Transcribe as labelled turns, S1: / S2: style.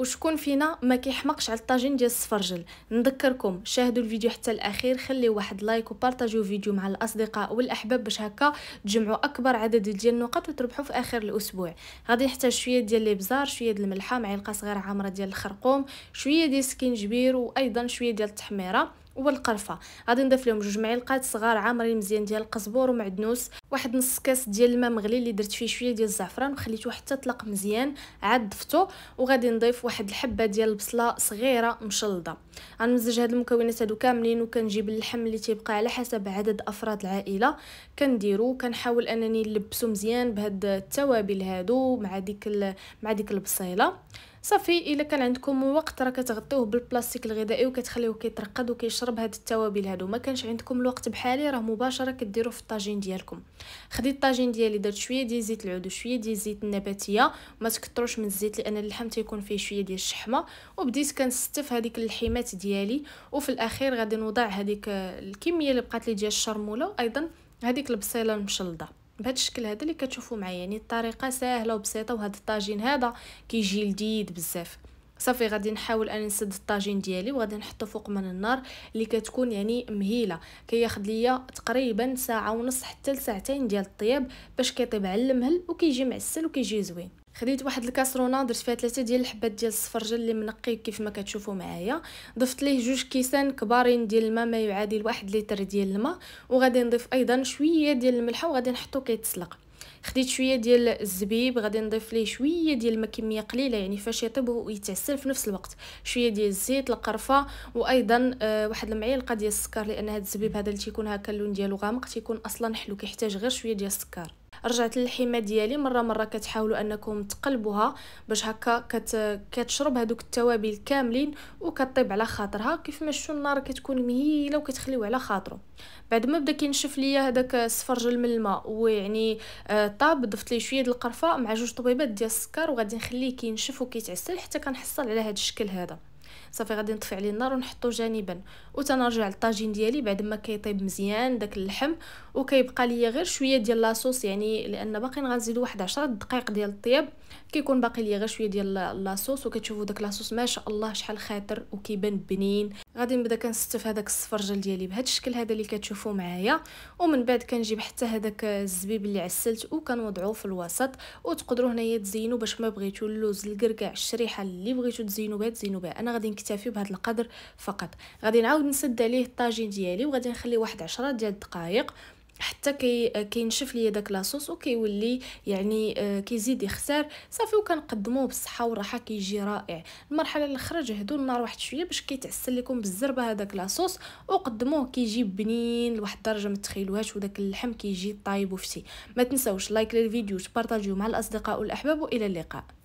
S1: وشكون فينا ما كيحمقش على الطاجين ديال السفرجل نذكركم شاهدوا الفيديو حتى الاخير خليو واحد لايك وبارطاجيو الفيديو مع الاصدقاء والاحباب باش هكا تجمعوا اكبر عدد ديال النقاط وتربحوا في اخر الاسبوع غادي نحتاج شويه ديال الابزار شويه ديال الملحه معلقه صغيره عامره ديال الخرقوم شويه ديال السكينجبير وايضا شويه ديال التحميره والقرفه غادي نضيف لهم جوج معلقات صغار عامرين مزيان ديال القزبور ومعدنوس واحد نص كاس ديال الماء مغلي اللي درت فيه شويه ديال الزعفران وخليته حتى طلق مزيان عاد ضفتو وغادي نضيف واحد الحبه ديال البصله صغيره مشلضه غنمزج هاد المكونات هادو كاملين وكنجيب اللحم اللي تيبقى على حسب عدد افراد العائله كنديرو كنحاول انني نلبسو مزيان بهاد التوابل هادو مع ديك مع ديك البصيله صافي الا كان عندكم وقت راه كتغطيوه بالبلاستيك الغذائي وكتخليوه كيترقد وكيشرب هاد التوابل هادو ما كانش عندكم الوقت بحالي راه مباشره كديروه في الطاجين ديالكم خديت الطاجين ديالي درت شويه ديال زيت العود وشويه ديال الزيت النباتيه ما تكثروش من الزيت لان اللحم تيكون فيه شويه ديال الشحمه وبديت كنستف هذيك اللحيمات ديالي وفي الاخير غادي نوضع هذيك آه، الكميه اللي بقات لي ديال الشرموله وايضا هذيك البصيله المشلضه بهذا الشكل هذا اللي كتشوفوا معايا يعني الطريقه سهله وبسيطه وهذا الطاجين هذا كيجي لذيذ بزاف صافي غادي نحاول انا نسد الطاجين ديالي وغادي نحطو فوق من النار اللي كتكون يعني مهيله كياخذ ليا تقريبا ساعه ونص حتى لساعتين ديال الطياب باش كيطيب على المهل وكيجي معسل وكيجي زوين خديت واحد الكاسرونه درت فيها ثلاثه ديال الحبات ديال الصفرجل اللي منقي كيف ما كتشوفوا معايا ضفت ليه جوج كيسان كبارين ديال الماء ما يعادل واحد لتر ديال الماء وغادي نضيف ايضا شويه ديال الملح وغادي نحطو كيتسلق خديت شويه ديال الزبيب غادي نضيف ليه شويه ديال ما كميه قليله يعني فاش يطيب ويتعسل في نفس الوقت شويه ديال الزيت القرفه وايضا آه واحد المعلقه ديال السكر لان هذا الزبيب هذا اللي تيكون هكا اللون ديالو غامق تيكون اصلا حلو كيحتاج غير شويه ديال السكر رجعت للحماه ديالي مره مره كتحاولوا انكم تقلبوها باش هكا كت... كتشرب هذوك التوابل كاملين وكطيب على خاطرها كيف ما شفتوا النار كتكون مهيله وكتخليوه على خاطره بعد ما بدا كينشف ليا هذاك السفرجل من الماء ويعني آه طاب ضفت ليه شويه القرفه مع جوج طبيبات ديال السكر وغادي نخليه كينشف وكيتعسل حتى كنحصل على هذا الشكل هذا صافي غادي نطفي عليه النار ونحطو جانبا وتنرجع للطاجين ديالي بعد ما كيطيب مزيان داك اللحم وكيبقى ليا غير شويه ديال لاصوص يعني لان باقي غنزيد واحد 10 دقائق ديال الطياب كيكون باقي ليا غير شويه ديال لاصوص وكتشوفوا داك لاصوص ما شاء الله شحال خاطر وكيبان بنين غادي نبدا كنستف هذاك السفرجل ديالي بهذا الشكل هذا اللي كتشوفوا معايا ومن بعد كنجيب حتى هذاك الزبيب اللي عسلت وكنوضعه في الوسط وتقدروا هنايا تزينوا باش ما بغيتو اللوز الكركاع الشريحه اللي بغيتو تزينوا بها تزينوا بها انا غادي نكتفي بهذا القدر فقط غادي نعاود نسد عليه الطاجين ديالي وغادي نخليه واحد عشرة ديال الدقائق حتى كي كينشف ليا داك لاصوص وكيولي يعني آه، كيزيد يخسر صافي وكنقدموه بالصحه والراحه كيجي رائع المرحله الاخرى جهدوا النار واحد شويه باش كيتعسل لكم بالزربه هذاك لاصوص وقدموه كيجي بنين لواحد الدرجه ما تخيلوهاش وداك اللحم كيجي طايب وفتي ما تنساوش لايك للفيديو تبارطاجيو مع الاصدقاء والاحباب والى اللقاء